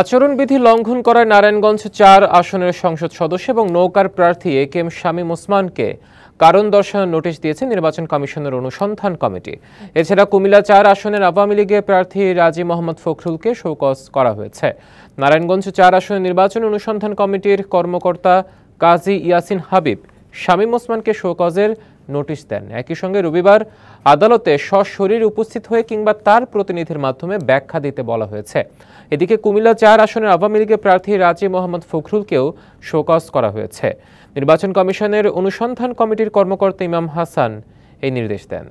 আচরণবিধি লঙ্ঘন করায় নারায়ণগঞ্জ চার আসনের সংসদ সদস্য এবং নৌকার প্রার্থী এ কে এম শামীম ওসমানকে কারণ দর্শানোর নোটিশ দিয়েছে নির্বাচন কমিশনের অনুসন্ধান কমিটি এছাড়া কুমিল্লা চার আসনের আওয়ামী লীগের প্রার্থী রাজী মোহাম্মদ ফখরুলকে শোকজ করা হয়েছে নারায়ণগঞ্জ চার আসনের নির্বাচন অনুসন্ধান কমিটির কর্মকর্তা কাজী ইয়াসিন হাবিব শামীম ওসমানকে শোকজের নোটিশ দেন একই সঙ্গে রবিবার আদালতে সশরীর উপস্থিত হয়ে কিংবা তার প্রতিনিধির মাধ্যমে ব্যাখ্যা দিতে বলা হয়েছে এদিকে কুমিল্লা চার আসনের আওয়ামী লীগের প্রার্থী রাজি মোহাম্মদ ফখরুলকেও শোকজ করা হয়েছে নির্বাচন কমিশনের অনুসন্ধান কমিটির কর্মকর্তা ইমাম হাসান এই নির্দেশ দেন